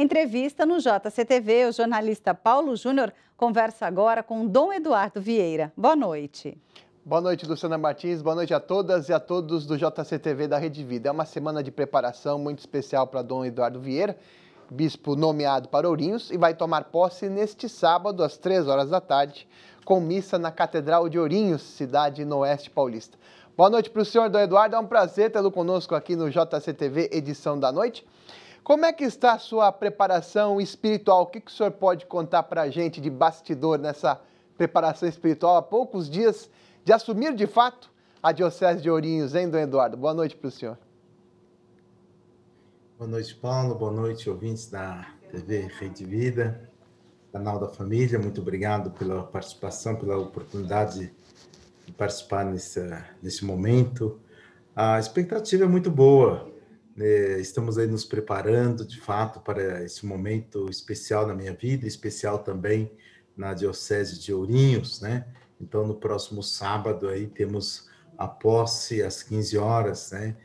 Entrevista no JCTV, o jornalista Paulo Júnior conversa agora com Dom Eduardo Vieira. Boa noite. Boa noite, Luciana Martins. Boa noite a todas e a todos do JCTV da Rede Vida. É uma semana de preparação muito especial para Dom Eduardo Vieira, bispo nomeado para Ourinhos, e vai tomar posse neste sábado, às três horas da tarde, com missa na Catedral de Ourinhos, cidade no Oeste Paulista. Boa noite para o senhor Dom Eduardo. É um prazer tê-lo conosco aqui no JCTV, edição da noite. Como é que está a sua preparação espiritual? O que, que o senhor pode contar para a gente de bastidor nessa preparação espiritual há poucos dias de assumir de fato a Diocese de Ourinhos, hein, Dom Eduardo? Boa noite para o senhor. Boa noite, Paulo. Boa noite, ouvintes da TV Rede Vida, canal da família. Muito obrigado pela participação, pela oportunidade de participar nesse, nesse momento. A expectativa é muito boa é, estamos aí nos preparando, de fato, para esse momento especial na minha vida, especial também na Diocese de Ourinhos, né? Então, no próximo sábado aí temos a posse às 15 horas, né?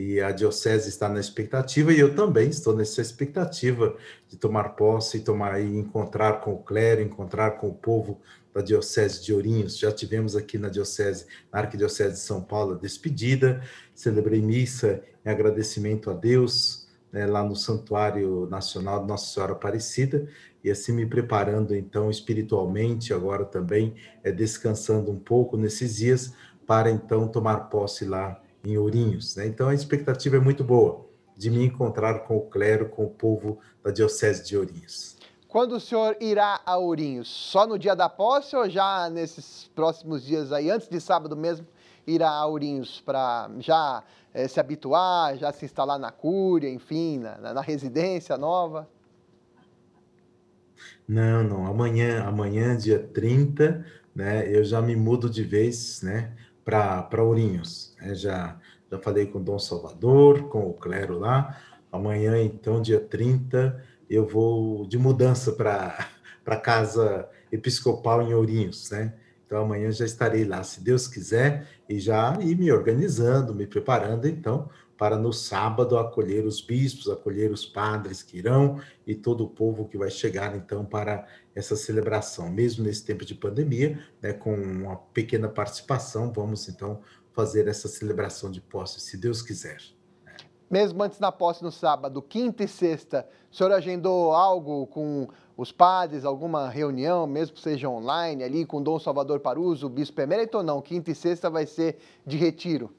e a diocese está na expectativa e eu também estou nessa expectativa de tomar posse, tomar e encontrar com o clero, encontrar com o povo da diocese de Ourinhos. Já tivemos aqui na diocese, na arquidiocese de São Paulo, a despedida, celebrei missa em agradecimento a Deus. Né, lá no Santuário Nacional de Nossa Senhora Aparecida, e assim me preparando, então, espiritualmente, agora também, é descansando um pouco nesses dias, para então tomar posse lá em Ourinhos. Né? Então a expectativa é muito boa de me encontrar com o clero, com o povo da Diocese de Ourinhos. Quando o senhor irá a Ourinhos? Só no dia da posse ou já nesses próximos dias aí, antes de sábado mesmo, irá a Ourinhos para já é, se habituar, já se instalar na cúria, enfim, na, na residência nova? Não, não. Amanhã, amanhã, dia 30, né, eu já me mudo de vez, né? para Ourinhos. Né? Já, já falei com o Dom Salvador, com o clero lá. Amanhã, então, dia 30, eu vou de mudança para a casa episcopal em Ourinhos, né? Então amanhã já estarei lá, se Deus quiser, e já ir me organizando, me preparando, então, para no sábado acolher os bispos, acolher os padres que irão e todo o povo que vai chegar então para essa celebração. Mesmo nesse tempo de pandemia, né, com uma pequena participação, vamos então fazer essa celebração de posse, se Deus quiser. Mesmo antes da posse no sábado, quinta e sexta, o senhor agendou algo com os padres, alguma reunião, mesmo que seja online, ali com Dom Salvador Paruso, o bispo emérito ou não? Quinta e sexta vai ser de retiro.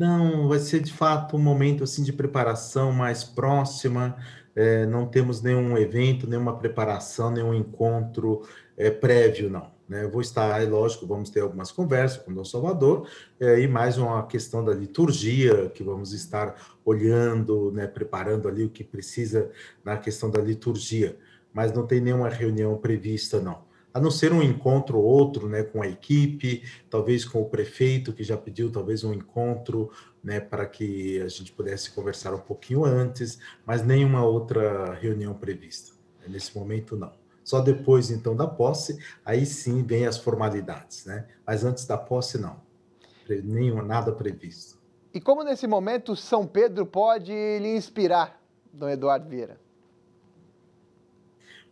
Não, vai ser de fato um momento assim de preparação mais próxima. É, não temos nenhum evento, nenhuma preparação, nenhum encontro é, prévio, não. Né? Vou estar, é lógico, vamos ter algumas conversas com o Dom Salvador é, e mais uma questão da liturgia que vamos estar olhando, né, preparando ali o que precisa na questão da liturgia. Mas não tem nenhuma reunião prevista, não a não ser um encontro ou outro, né, com a equipe, talvez com o prefeito que já pediu talvez um encontro, né, para que a gente pudesse conversar um pouquinho antes, mas nenhuma outra reunião prevista. Nesse momento não. Só depois então da posse, aí sim vem as formalidades, né? Mas antes da posse não. Nenhum nada previsto. E como nesse momento São Pedro pode lhe inspirar, Dom Eduardo Vieira?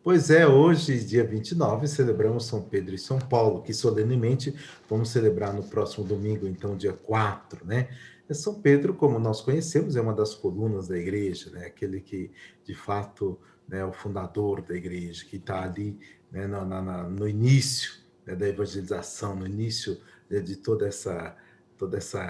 Pois é, hoje, dia 29, celebramos São Pedro e São Paulo, que solenemente vamos celebrar no próximo domingo, então, dia 4, né? É São Pedro, como nós conhecemos, é uma das colunas da igreja, né? Aquele que, de fato, né, é o fundador da igreja, que está ali né, no, na, no início né, da evangelização, no início né, de toda essa toda essa,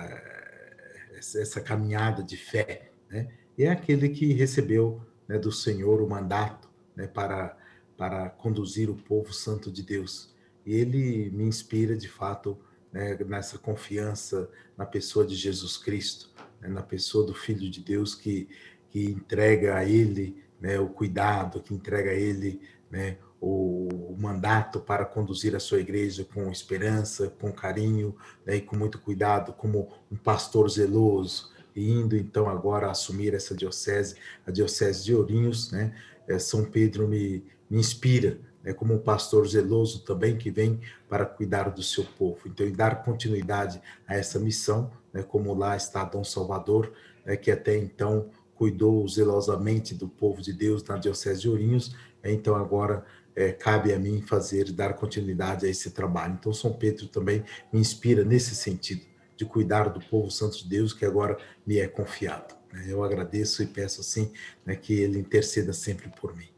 essa caminhada de fé, né? E é aquele que recebeu né, do Senhor o mandato né, para, para conduzir o povo santo de Deus. E ele me inspira, de fato, né, nessa confiança na pessoa de Jesus Cristo, né, na pessoa do Filho de Deus que, que entrega a ele né, o cuidado, que entrega a ele né, o mandato para conduzir a sua igreja com esperança, com carinho né, e com muito cuidado, como um pastor zeloso, indo então agora assumir essa diocese, a diocese de Ourinhos, né? É, São Pedro me, me inspira, né? Como um pastor zeloso também que vem para cuidar do seu povo. Então, e dar continuidade a essa missão, né? Como lá está Dom Salvador, né? que até então cuidou zelosamente do povo de Deus na diocese de Ourinhos. Né? Então agora é, cabe a mim fazer, dar continuidade a esse trabalho. Então, São Pedro também me inspira nesse sentido, de cuidar do povo santo de Deus que agora me é confiado. Né? Eu agradeço e peço assim né, que ele interceda sempre por mim.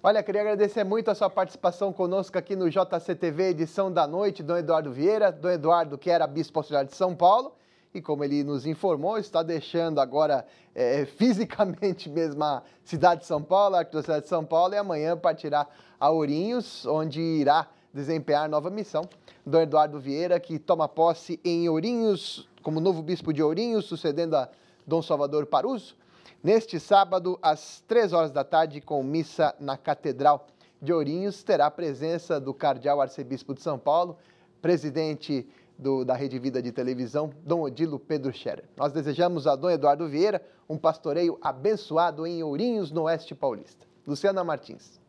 Olha, queria agradecer muito a sua participação conosco aqui no JCTV, edição da noite, Dom Eduardo Vieira, Dom Eduardo que era bispo auxiliar de São Paulo e como ele nos informou, está deixando agora é, fisicamente mesmo a cidade de São Paulo, a Arquidiocese de São Paulo, e amanhã partirá a Ourinhos, onde irá desempenhar nova missão. Dom Eduardo Vieira, que toma posse em Ourinhos, como novo bispo de Ourinhos, sucedendo a Dom Salvador Paruso, neste sábado, às três horas da tarde, com missa na Catedral de Ourinhos, terá a presença do cardeal arcebispo de São Paulo, presidente do, da Rede Vida de Televisão, Dom Odilo Pedro Scherer. Nós desejamos a Dom Eduardo Vieira um pastoreio abençoado em Ourinhos, no Oeste Paulista. Luciana Martins.